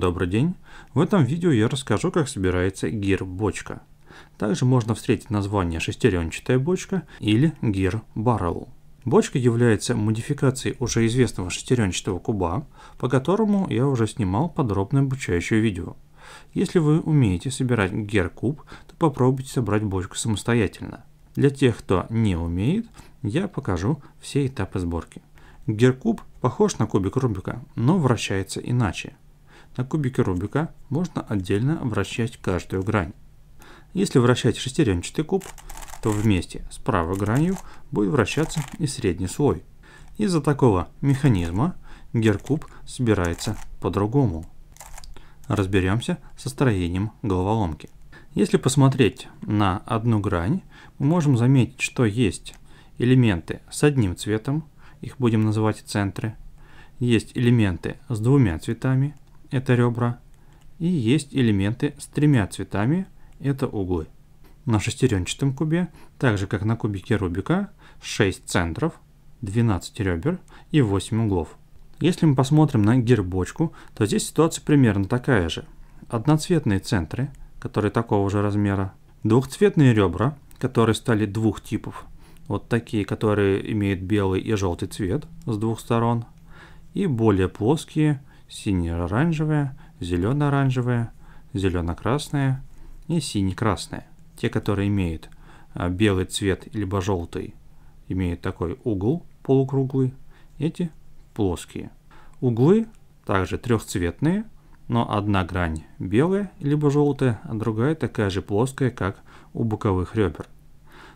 Добрый день! В этом видео я расскажу, как собирается гир-бочка. Также можно встретить название шестеренчатая бочка или гир-баррел. Бочка является модификацией уже известного шестеренчатого куба, по которому я уже снимал подробное обучающее видео. Если вы умеете собирать Гир куб то попробуйте собрать бочку самостоятельно. Для тех, кто не умеет, я покажу все этапы сборки. Гир куб похож на кубик Рубика, но вращается иначе. На кубике Рубика можно отдельно вращать каждую грань. Если вращать шестеренчатый куб, то вместе с правой гранью будет вращаться и средний слой. Из-за такого механизма геркуб собирается по-другому. Разберемся со строением головоломки. Если посмотреть на одну грань, мы можем заметить, что есть элементы с одним цветом, их будем называть центры, есть элементы с двумя цветами – это ребра, и есть элементы с тремя цветами, это углы. На шестеренчатом кубе, так же как на кубике Рубика, 6 центров, 12 ребер и 8 углов. Если мы посмотрим на гербочку, то здесь ситуация примерно такая же. Одноцветные центры, которые такого же размера, двухцветные ребра, которые стали двух типов, вот такие, которые имеют белый и желтый цвет с двух сторон, и более плоские – сине-оранжевое, зелено-оранжевое, зелено-красное и сине-красное. Те, которые имеют а, белый цвет либо желтый, имеют такой угол полукруглый, эти плоские. Углы также трехцветные, но одна грань белая либо желтая, а другая такая же плоская, как у боковых ребер.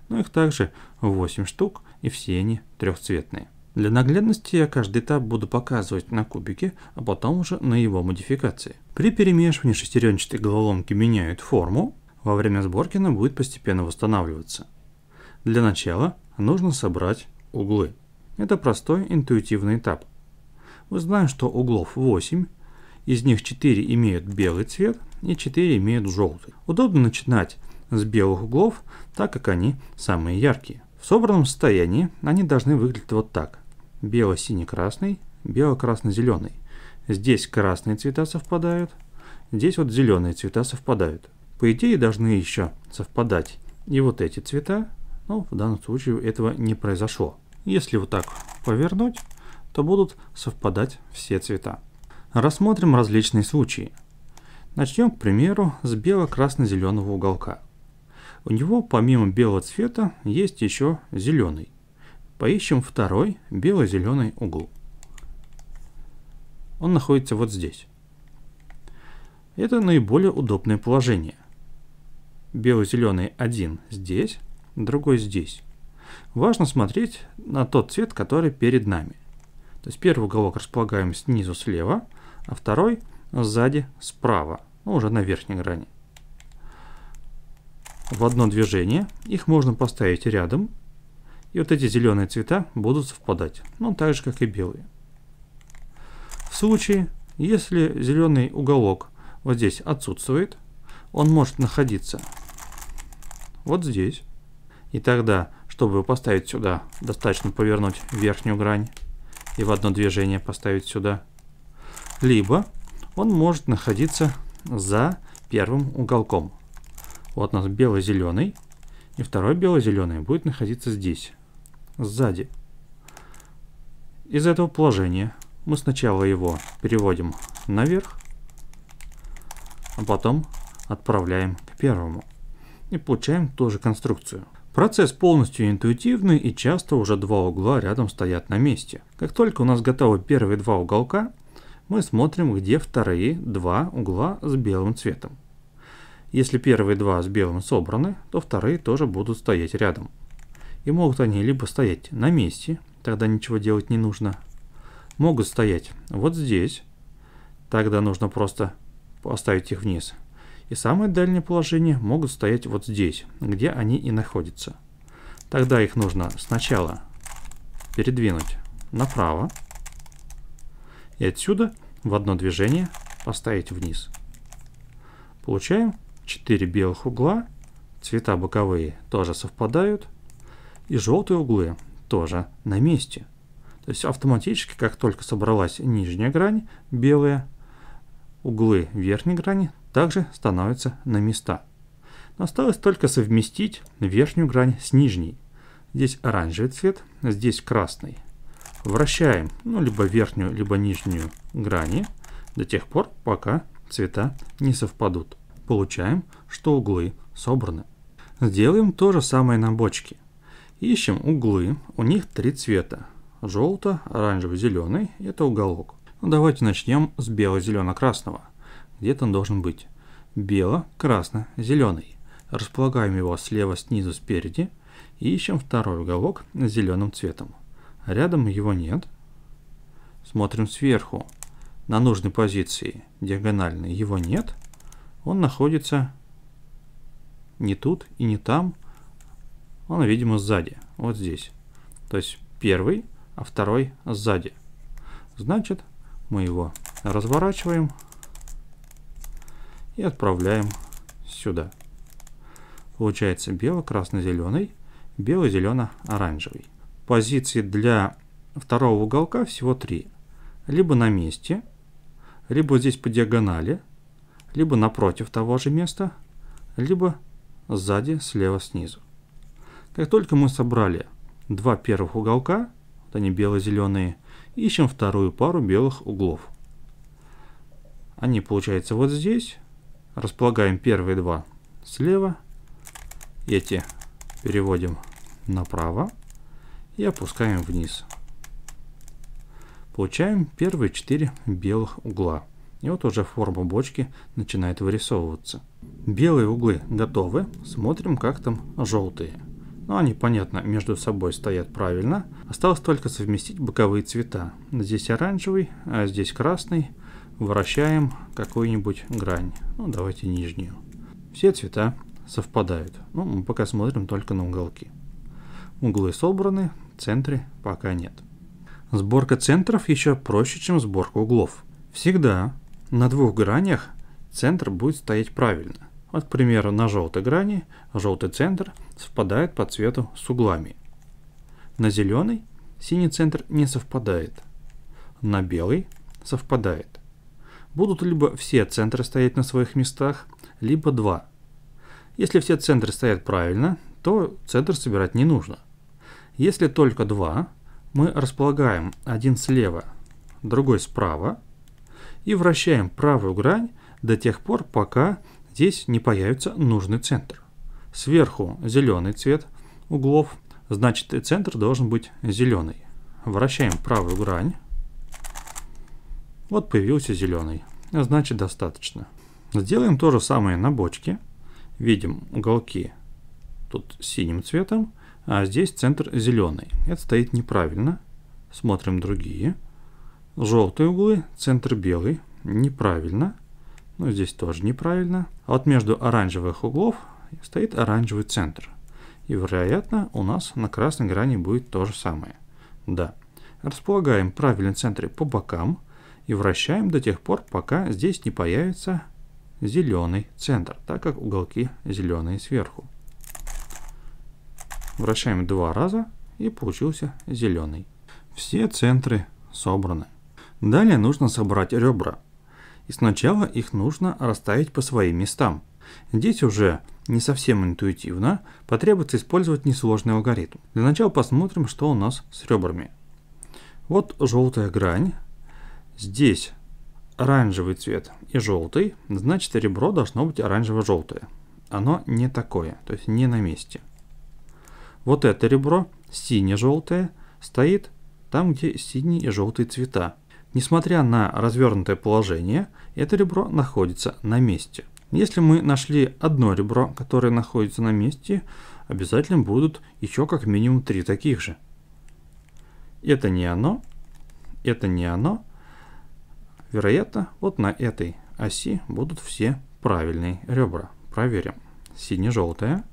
Но их также 8 штук, и все они трехцветные. Для наглядности я каждый этап буду показывать на кубике, а потом уже на его модификации. При перемешивании шестеренчатой головоломки меняют форму, во время сборки она будет постепенно восстанавливаться. Для начала нужно собрать углы. Это простой интуитивный этап. Мы знаем, что углов 8, из них 4 имеют белый цвет и 4 имеют желтый. Удобно начинать с белых углов, так как они самые яркие. В собранном состоянии они должны выглядеть вот так бело-синий-красный, бело-красно-зеленый. Здесь красные цвета совпадают, здесь вот зеленые цвета совпадают. По идее должны еще совпадать и вот эти цвета, но в данном случае этого не произошло. Если вот так повернуть, то будут совпадать все цвета. Рассмотрим различные случаи. Начнем, к примеру, с бело-красно-зеленого уголка. У него помимо белого цвета есть еще зеленый. Поищем второй бело-зеленый угол. Он находится вот здесь. Это наиболее удобное положение. Бело-зеленый один здесь, другой здесь. Важно смотреть на тот цвет, который перед нами. То есть первый уголок располагаем снизу слева, а второй сзади справа, ну, уже на верхней грани. В одно движение их можно поставить рядом и вот эти зеленые цвета будут совпадать. Ну, так же, как и белые. В случае, если зеленый уголок вот здесь отсутствует, он может находиться вот здесь. И тогда, чтобы поставить сюда, достаточно повернуть верхнюю грань и в одно движение поставить сюда. Либо он может находиться за первым уголком. Вот у нас бело-зеленый, и второй бело-зеленый будет находиться здесь сзади. Из этого положения мы сначала его переводим наверх, а потом отправляем к первому. И получаем ту же конструкцию. Процесс полностью интуитивный и часто уже два угла рядом стоят на месте. Как только у нас готовы первые два уголка, мы смотрим, где вторые два угла с белым цветом. Если первые два с белым собраны, то вторые тоже будут стоять рядом. И могут они либо стоять на месте, тогда ничего делать не нужно. Могут стоять вот здесь, тогда нужно просто поставить их вниз. И самое дальнее положение могут стоять вот здесь, где они и находятся. Тогда их нужно сначала передвинуть направо и отсюда в одно движение поставить вниз. Получаем 4 белых угла, цвета боковые тоже совпадают – и желтые углы тоже на месте. То есть автоматически, как только собралась нижняя грань, белые углы верхней грани также становятся на места. Но осталось только совместить верхнюю грань с нижней. Здесь оранжевый цвет, здесь красный. Вращаем ну, либо верхнюю, либо нижнюю грани до тех пор, пока цвета не совпадут. Получаем, что углы собраны. Сделаем то же самое на бочке – Ищем углы, у них три цвета. Желто, оранжевый, зеленый – это уголок. Ну, давайте начнем с бело-зелено-красного. Где-то он должен быть. Бело-красно-зеленый. Располагаем его слева, снизу, спереди. И ищем второй уголок с зеленым цветом. Рядом его нет. Смотрим сверху. На нужной позиции диагональной его нет. Он находится не тут и не там – он, видимо, сзади, вот здесь. То есть первый, а второй сзади. Значит, мы его разворачиваем и отправляем сюда. Получается бело-красно-зеленый, бело-зелено-оранжевый. Позиции для второго уголка всего три. Либо на месте, либо здесь по диагонали, либо напротив того же места, либо сзади, слева, снизу. Как только мы собрали два первых уголка, вот они бело-зеленые, ищем вторую пару белых углов. Они получаются вот здесь. Располагаем первые два слева. Эти переводим направо и опускаем вниз. Получаем первые четыре белых угла. И вот уже форма бочки начинает вырисовываться. Белые углы готовы. Смотрим, как там желтые но они, понятно, между собой стоят правильно. Осталось только совместить боковые цвета. Здесь оранжевый, а здесь красный. Вращаем какую-нибудь грань. Ну, давайте нижнюю. Все цвета совпадают. Ну, мы пока смотрим только на уголки. Углы собраны, центры пока нет. Сборка центров еще проще, чем сборка углов. Всегда на двух гранях центр будет стоять правильно. Вот, к примеру, на желтой грани желтый центр совпадает по цвету с углами. На зеленой синий центр не совпадает. На белый совпадает. Будут либо все центры стоять на своих местах, либо два. Если все центры стоят правильно, то центр собирать не нужно. Если только два, мы располагаем один слева, другой справа и вращаем правую грань до тех пор, пока здесь не появится нужный центр. Сверху зеленый цвет углов, значит центр должен быть зеленый. Вращаем правую грань. Вот появился зеленый, значит достаточно. Сделаем то же самое на бочке. Видим уголки тут синим цветом, а здесь центр зеленый. Это стоит неправильно. Смотрим другие. Желтые углы, центр белый, неправильно. Ну, здесь тоже неправильно. А вот между оранжевых углов стоит оранжевый центр. И, вероятно, у нас на красной грани будет то же самое. Да. Располагаем правильный центры по бокам и вращаем до тех пор, пока здесь не появится зеленый центр, так как уголки зеленые сверху. Вращаем два раза и получился зеленый. Все центры собраны. Далее нужно собрать ребра и сначала их нужно расставить по своим местам. Здесь уже не совсем интуитивно потребуется использовать несложный алгоритм. Для начала посмотрим, что у нас с ребрами. Вот желтая грань, здесь оранжевый цвет и желтый, значит ребро должно быть оранжево-желтое. Оно не такое, то есть не на месте. Вот это ребро, сине-желтое, стоит там, где синий и желтый цвета. Несмотря на развернутое положение, это ребро находится на месте. Если мы нашли одно ребро, которое находится на месте, обязательно будут еще как минимум три таких же. Это не оно, это не оно. Вероятно, вот на этой оси будут все правильные ребра. Проверим. Сине-желтое,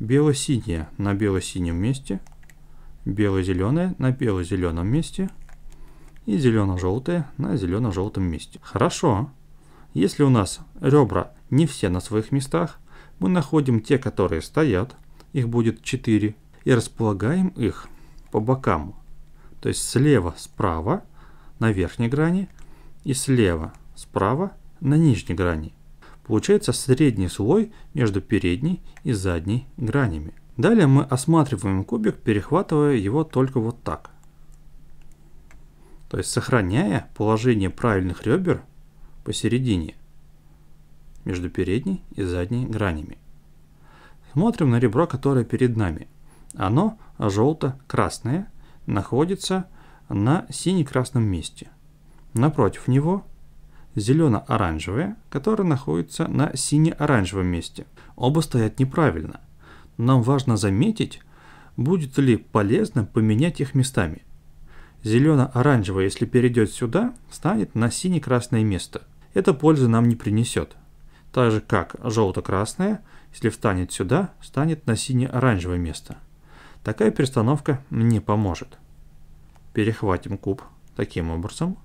бело-синее на бело-синем месте, бело-зеленое на бело-зеленом месте – и зелено-желтые на зелено-желтом месте. Хорошо. Если у нас ребра не все на своих местах, мы находим те, которые стоят, их будет 4, и располагаем их по бокам. То есть слева справа на верхней грани и слева справа на нижней грани. Получается средний слой между передней и задней гранями. Далее мы осматриваем кубик, перехватывая его только вот так – то есть сохраняя положение правильных ребер посередине, между передней и задней гранями. Смотрим на ребро, которое перед нами. Оно желто-красное, находится на сине-красном месте. Напротив него зелено-оранжевое, которое находится на сине-оранжевом месте. Оба стоят неправильно. Нам важно заметить, будет ли полезно поменять их местами. Зелено-оранжевое, если перейдет сюда, станет на сине-красное место. Это пользы нам не принесет. Так же как желто-красное, если встанет сюда, станет на сине-оранжевое место. Такая перестановка не поможет. Перехватим куб таким образом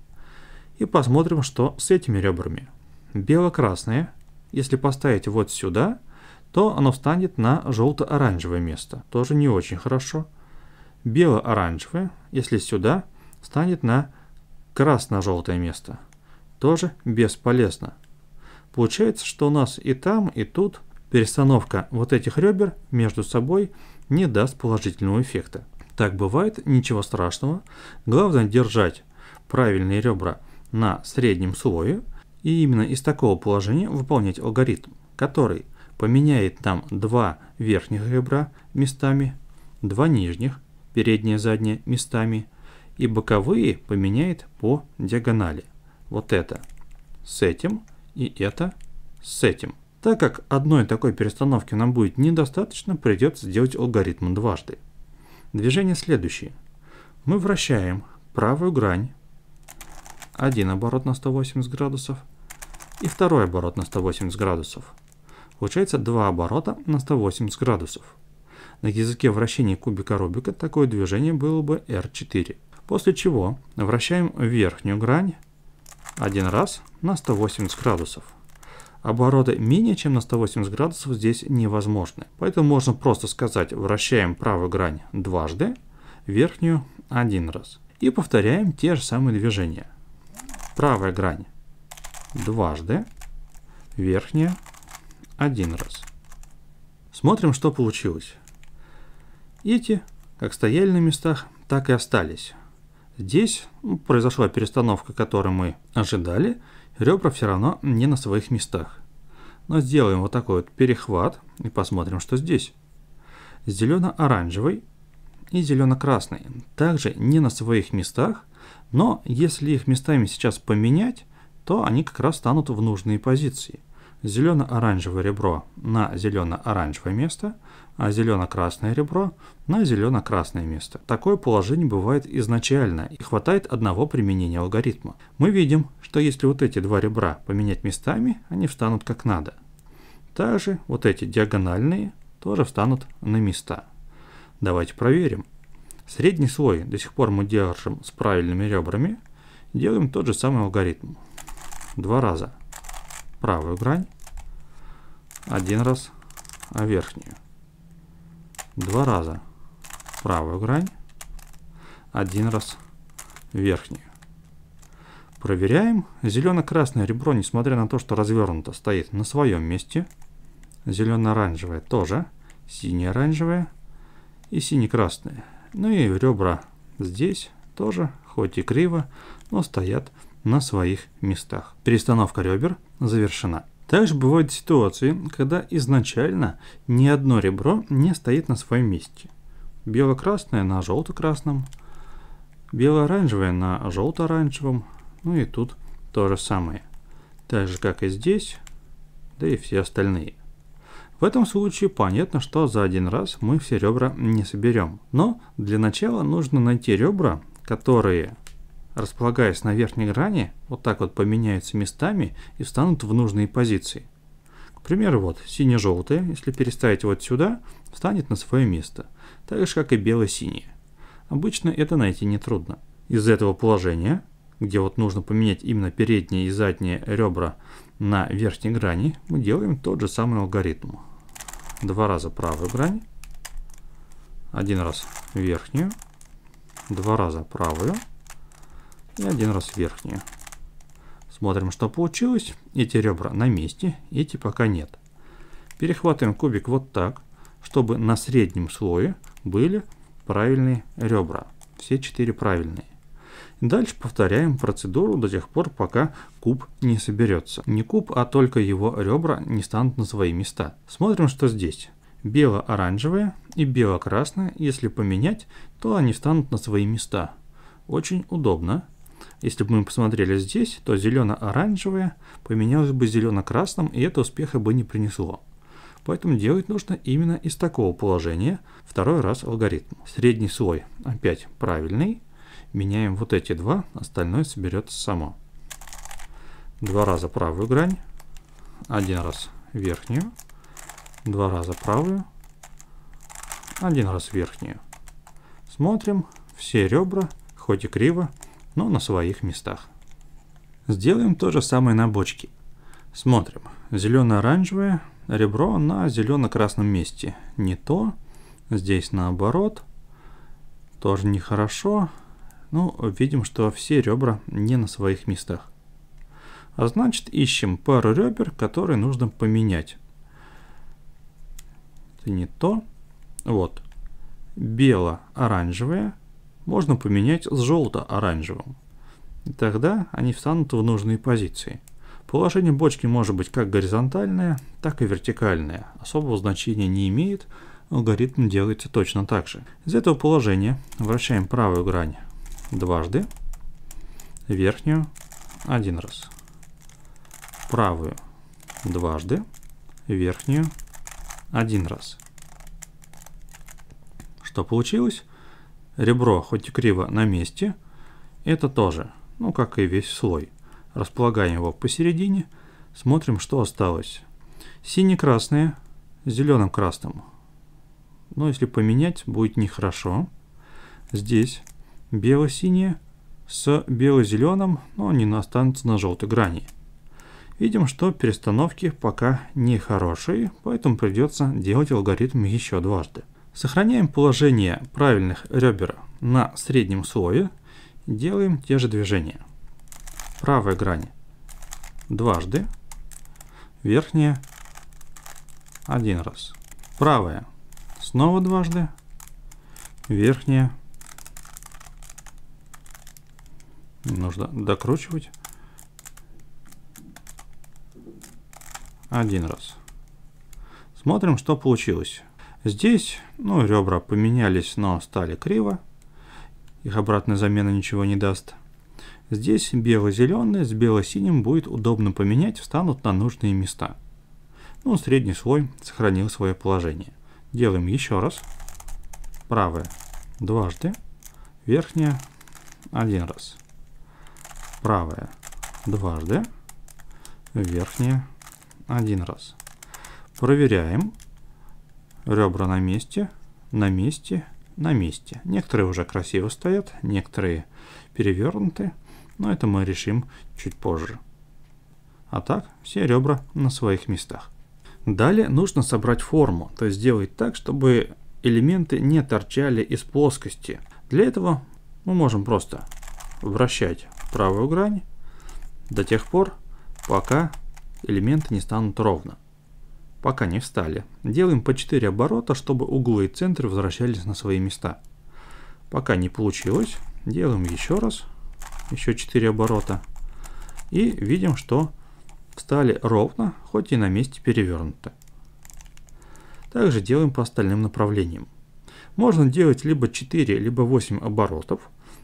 и посмотрим, что с этими ребрами. Бело-красное, если поставить вот сюда, то оно встанет на желто-оранжевое место. Тоже не очень хорошо. Хорошо бело-оранжевое, если сюда станет на красно-желтое место. Тоже бесполезно. Получается, что у нас и там, и тут перестановка вот этих ребер между собой не даст положительного эффекта. Так бывает, ничего страшного. Главное держать правильные ребра на среднем слое и именно из такого положения выполнять алгоритм, который поменяет там два верхних ребра местами, два нижних, передние, задние местами, и боковые поменяет по диагонали. Вот это с этим и это с этим. Так как одной такой перестановки нам будет недостаточно, придется сделать алгоритм дважды. движение следующее Мы вращаем правую грань, один оборот на 180 градусов и второй оборот на 180 градусов. Получается два оборота на 180 градусов. На языке вращения кубика Рубика такое движение было бы R4. После чего вращаем верхнюю грань один раз на 180 градусов. Обороты менее чем на 180 градусов здесь невозможны. Поэтому можно просто сказать вращаем правую грань дважды, верхнюю один раз. И повторяем те же самые движения. Правая грань дважды, верхняя один раз. Смотрим, что получилось. Эти, как стояли на местах, так и остались. Здесь ну, произошла перестановка, которую мы ожидали, ребра все равно не на своих местах. Но сделаем вот такой вот перехват и посмотрим, что здесь. Зелено-оранжевый и зелено-красный также не на своих местах, но если их местами сейчас поменять, то они как раз станут в нужные позиции. Зелено-оранжевое ребро на зелено-оранжевое место, а зелено-красное ребро на зелено-красное место. Такое положение бывает изначально и хватает одного применения алгоритма. Мы видим, что если вот эти два ребра поменять местами, они встанут как надо. Также вот эти диагональные тоже встанут на места. Давайте проверим. Средний слой до сих пор мы держим с правильными ребрами. Делаем тот же самый алгоритм. Два раза правую грань, один раз а верхнюю два раза правую грань, один раз верхнюю. Проверяем. Зелено-красное ребро, несмотря на то, что развернуто, стоит на своем месте. Зелено-оранжевое тоже. Сине-оранжевое и сине-красное. Ну и ребра здесь тоже, хоть и криво, но стоят на своих местах. Перестановка ребер завершена. Также бывают ситуации, когда изначально ни одно ребро не стоит на своем месте. Бело-красное на желто-красном, бело-оранжевое на желто-оранжевом, ну и тут то же самое. Так же, как и здесь, да и все остальные. В этом случае понятно, что за один раз мы все ребра не соберем. Но для начала нужно найти ребра, которые располагаясь на верхней грани, вот так вот поменяются местами и встанут в нужные позиции. К примеру, вот сине-желтое, если переставить вот сюда, встанет на свое место, так же как и бело-синее. Обычно это найти нетрудно. Из этого положения, где вот нужно поменять именно передние и задние ребра на верхней грани, мы делаем тот же самый алгоритм. Два раза правую грань, один раз верхнюю, два раза правую, и один раз верхнюю. Смотрим, что получилось. Эти ребра на месте, эти пока нет. Перехватываем кубик вот так, чтобы на среднем слое были правильные ребра. Все четыре правильные. Дальше повторяем процедуру до тех пор, пока куб не соберется. Не куб, а только его ребра не станут на свои места. Смотрим, что здесь. Бело-оранжевое и бело-красное, если поменять, то они станут на свои места. Очень удобно. Если бы мы посмотрели здесь, то зелено-оранжевое поменялось бы зелено-красным, и это успеха бы не принесло. Поэтому делать нужно именно из такого положения второй раз алгоритм. Средний слой опять правильный. Меняем вот эти два, остальное соберется само. Два раза правую грань, один раз верхнюю, два раза правую, один раз верхнюю. Смотрим, все ребра, хоть и криво, но на своих местах. Сделаем то же самое на бочке. Смотрим. Зелено-оранжевое ребро на зелено-красном месте. Не то. Здесь наоборот. Тоже нехорошо. Ну, видим, что все ребра не на своих местах. А значит, ищем пару ребер, которые нужно поменять. Это не то. Вот. Бело-оранжевое можно поменять с желто-оранжевым. И тогда они встанут в нужные позиции. Положение бочки может быть как горизонтальное, так и вертикальное. Особого значения не имеет, алгоритм делается точно так же. Из этого положения вращаем правую грань дважды, верхнюю один раз, правую дважды, верхнюю один раз. Что получилось? Ребро, хоть и криво, на месте. Это тоже, ну как и весь слой. Располагаем его посередине. Смотрим, что осталось. Синий-красные с зеленым-красным. Но если поменять, будет нехорошо. Здесь бело синие с бело-зеленым, но не останется на желтой грани. Видим, что перестановки пока нехорошие, поэтому придется делать алгоритм еще дважды. Сохраняем положение правильных ребер на среднем слое. Делаем те же движения. Правая грань дважды, верхняя один раз. Правая снова дважды, верхняя. Нужно докручивать. Один раз. Смотрим, что получилось. Здесь, ну, ребра поменялись, но стали криво. Их обратная замена ничего не даст. Здесь бело-зеленый с бело-синим будет удобно поменять, встанут на нужные места. Ну, средний слой сохранил свое положение. Делаем еще раз. Правая дважды, верхняя один раз. Правая дважды, верхняя один раз. Проверяем. Ребра на месте, на месте, на месте. Некоторые уже красиво стоят, некоторые перевернуты, но это мы решим чуть позже. А так, все ребра на своих местах. Далее нужно собрать форму, то есть сделать так, чтобы элементы не торчали из плоскости. Для этого мы можем просто вращать правую грань до тех пор, пока элементы не станут ровно пока не встали. Делаем по 4 оборота, чтобы углы и центры возвращались на свои места. Пока не получилось, делаем еще раз, еще 4 оборота. И видим, что встали ровно, хоть и на месте перевернуто. Также делаем по остальным направлениям. Можно делать либо 4, либо 8 оборотов,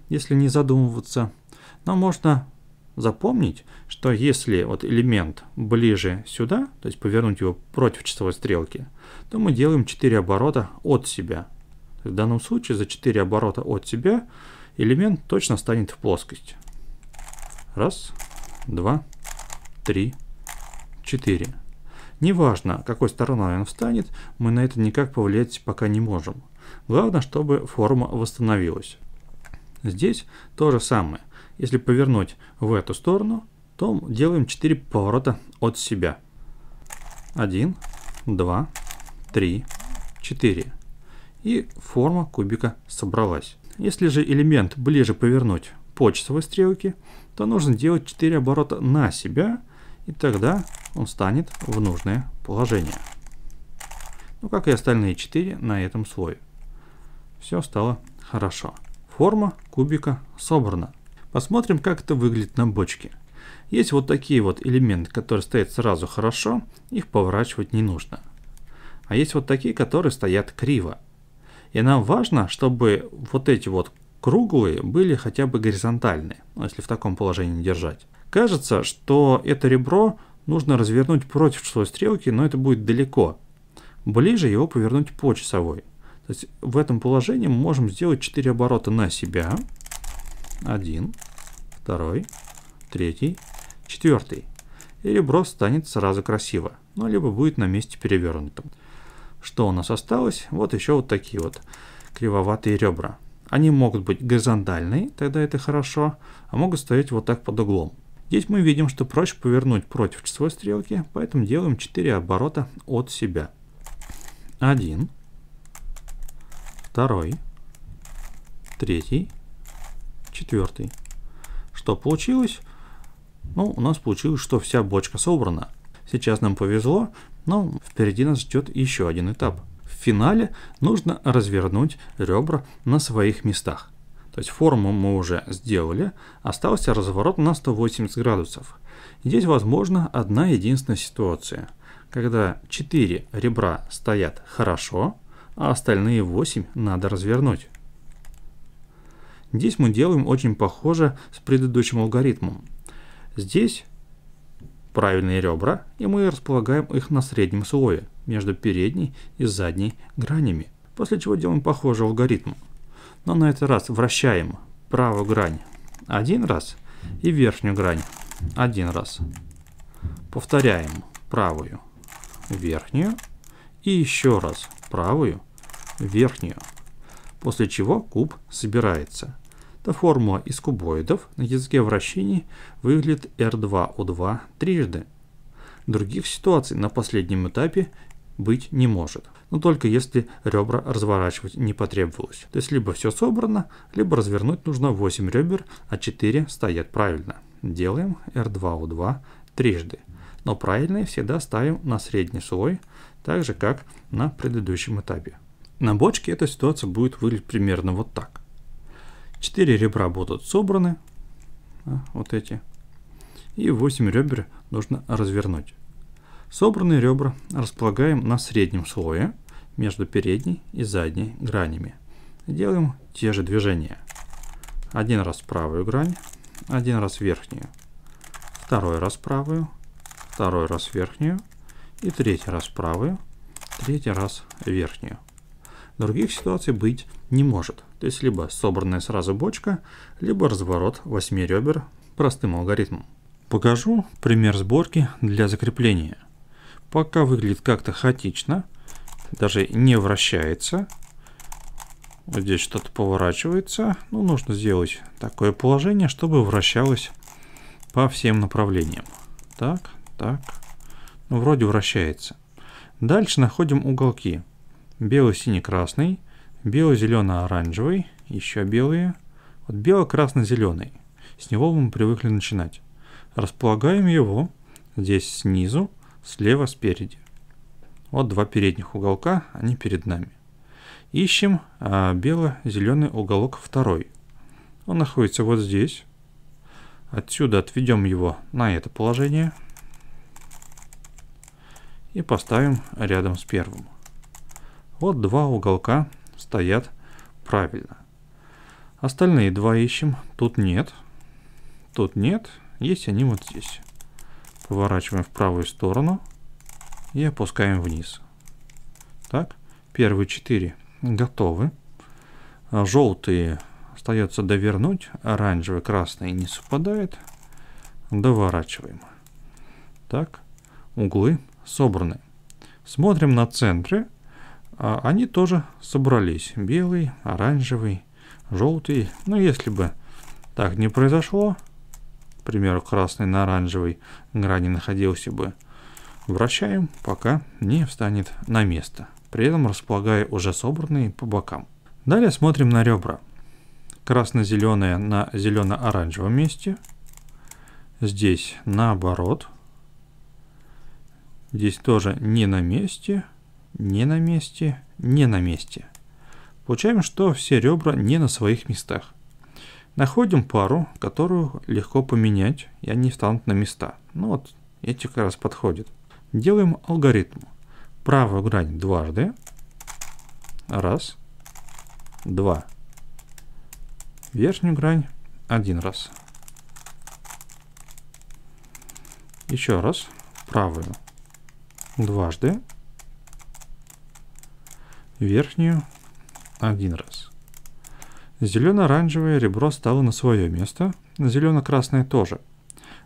если не задумываться. Но можно запомнить, что если вот элемент ближе сюда, то есть повернуть его против часовой стрелки, то мы делаем 4 оборота от себя. В данном случае за 4 оборота от себя элемент точно станет в плоскость. Раз, два, три, четыре. Неважно, какой стороной он встанет, мы на это никак повлиять пока не можем. Главное, чтобы форма восстановилась. Здесь то же самое. Если повернуть в эту сторону, то делаем 4 поворота от себя. 1, 2, 3, 4. И форма кубика собралась. Если же элемент ближе повернуть по часовой стрелке, то нужно делать 4 оборота на себя, и тогда он станет в нужное положение. Ну, как и остальные 4 на этом слое. Все стало хорошо. Форма кубика собрана. Посмотрим, как это выглядит на бочке. Есть вот такие вот элементы, которые стоят сразу хорошо, их поворачивать не нужно. А есть вот такие, которые стоят криво. И нам важно, чтобы вот эти вот круглые были хотя бы горизонтальные, ну, если в таком положении держать. Кажется, что это ребро нужно развернуть против часовой стрелки, но это будет далеко. Ближе его повернуть по часовой. То есть в этом положении мы можем сделать 4 оборота на себя один, второй, третий, четвертый. И ребро станет сразу красиво, ну либо будет на месте перевернутым. Что у нас осталось? Вот еще вот такие вот кривоватые ребра. Они могут быть горизонтальные, тогда это хорошо, а могут стоять вот так под углом. Здесь мы видим, что проще повернуть против часовой стрелки, поэтому делаем 4 оборота от себя. 1, 2, 3, четвертый. Что получилось? Ну, у нас получилось, что вся бочка собрана. Сейчас нам повезло, но впереди нас ждет еще один этап. В финале нужно развернуть ребра на своих местах. То есть форму мы уже сделали, остался разворот на 180 градусов. Здесь возможна одна единственная ситуация, когда 4 ребра стоят хорошо, а остальные 8 надо развернуть. Здесь мы делаем очень похоже с предыдущим алгоритмом. Здесь правильные ребра, и мы располагаем их на среднем слое, между передней и задней гранями, после чего делаем похожий алгоритм. Но на этот раз вращаем правую грань один раз и верхнюю грань один раз. Повторяем правую, верхнюю и еще раз правую, верхнюю после чего куб собирается. Эта формула из кубоидов на языке вращений выглядит R2O2 трижды. Других ситуаций на последнем этапе быть не может, но только если ребра разворачивать не потребовалось. То есть либо все собрано, либо развернуть нужно 8 ребер, а 4 стоят правильно. Делаем R2O2 трижды, но правильные всегда ставим на средний слой, так же как на предыдущем этапе. На бочке эта ситуация будет выглядеть примерно вот так. Четыре ребра будут собраны, вот эти, и 8 ребер нужно развернуть. Собранные ребра располагаем на среднем слое между передней и задней гранями. Делаем те же движения. Один раз правую грань, один раз верхнюю, второй раз правую, второй раз верхнюю и третий раз правую, третий раз верхнюю. Других ситуаций быть не может. То есть либо собранная сразу бочка, либо разворот 8 ребер простым алгоритмом. Покажу пример сборки для закрепления. Пока выглядит как-то хаотично, даже не вращается. Вот здесь что-то поворачивается. Ну, нужно сделать такое положение, чтобы вращалось по всем направлениям. Так, так. Ну, вроде вращается. Дальше находим уголки бело-синий-красный, бело зеленый оранжевый еще белые. Вот бело-красно-зеленый. С него мы привыкли начинать. Располагаем его здесь снизу, слева, спереди. Вот два передних уголка, они перед нами. Ищем а, бело-зеленый уголок второй. Он находится вот здесь. Отсюда отведем его на это положение. И поставим рядом с первым. Вот два уголка стоят правильно. Остальные два ищем. Тут нет. Тут нет. Есть они вот здесь. Поворачиваем в правую сторону и опускаем вниз. Так, первые четыре готовы. А Желтые остается довернуть. Оранжевый, красный не совпадает. Доворачиваем. Так, углы собраны. Смотрим на центре. А они тоже собрались. Белый, оранжевый, желтый. Но ну, если бы так не произошло, к примеру, красный на оранжевой грани находился бы, вращаем, пока не встанет на место, при этом располагая уже собранные по бокам. Далее смотрим на ребра. Красно-зеленое на зелено-оранжевом месте. Здесь наоборот. Здесь тоже не на месте не на месте, не на месте. Получаем, что все ребра не на своих местах. Находим пару, которую легко поменять, и они встанут на места. Ну вот, эти как раз подходят. Делаем алгоритм. Правую грань дважды. Раз. Два. Верхнюю грань один раз. Еще раз. Правую дважды верхнюю один раз. Зелено-оранжевое ребро стало на свое место, зелено-красное тоже.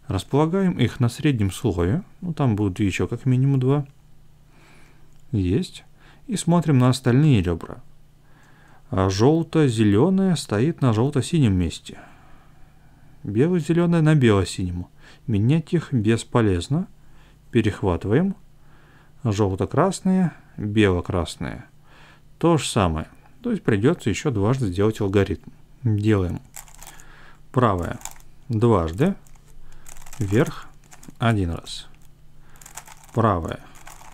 Располагаем их на среднем слое, ну там будут еще как минимум два. Есть. И смотрим на остальные ребра. А Желто-зеленое стоит на желто-синем месте. Бело-зеленое на бело синем Менять их бесполезно. Перехватываем. желто красные бело-красное красные то же самое. То есть придется еще дважды сделать алгоритм. Делаем правое дважды, вверх один раз. Правое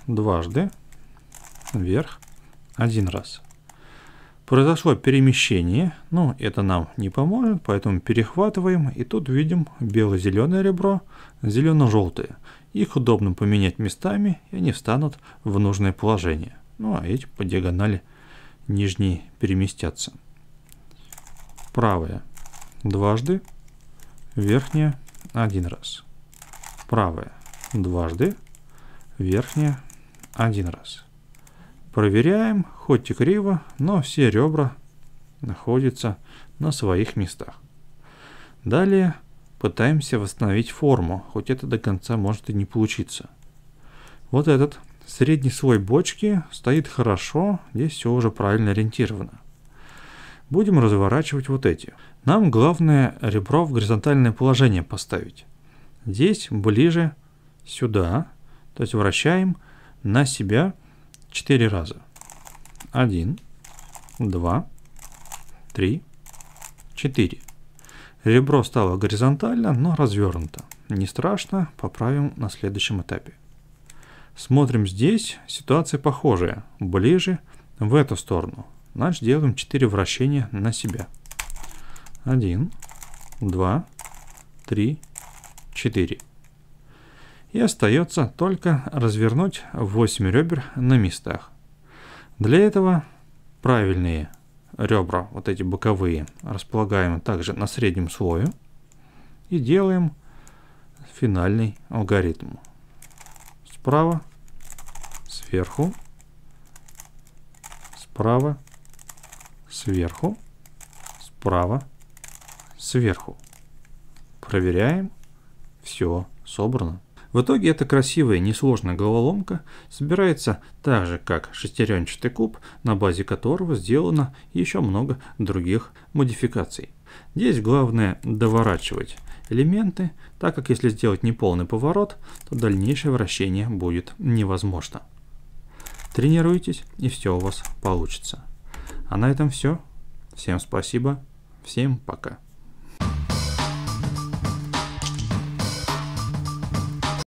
дважды, вверх один раз. Произошло перемещение, но это нам не поможет, поэтому перехватываем и тут видим бело-зеленое ребро, зелено-желтое. Их удобно поменять местами и они встанут в нужное положение. Ну а эти по диагонали нижние переместятся. Правая дважды, верхняя один раз. Правая дважды, верхняя один раз. Проверяем, хоть и криво, но все ребра находятся на своих местах. Далее пытаемся восстановить форму, хоть это до конца может и не получиться. Вот этот Средний слой бочки стоит хорошо, здесь все уже правильно ориентировано. Будем разворачивать вот эти. Нам главное ребро в горизонтальное положение поставить. Здесь ближе сюда, то есть вращаем на себя 4 раза. 1, 2, 3, 4. Ребро стало горизонтально, но развернуто. Не страшно, поправим на следующем этапе. Смотрим здесь, ситуация похожая, ближе в эту сторону. Значит, делаем 4 вращения на себя. 1, 2, 3, 4. И остается только развернуть 8 ребер на местах. Для этого правильные ребра, вот эти боковые, располагаем также на среднем слое и делаем финальный алгоритм. Справа сверху, справа, сверху, справа, сверху. Проверяем. Все собрано. В итоге эта красивая несложная головоломка собирается так же, как шестеренчатый куб, на базе которого сделано еще много других модификаций. Здесь главное доворачивать элементы, так как если сделать неполный поворот, то дальнейшее вращение будет невозможно. Тренируйтесь, и все у вас получится. А на этом все. Всем спасибо. Всем пока.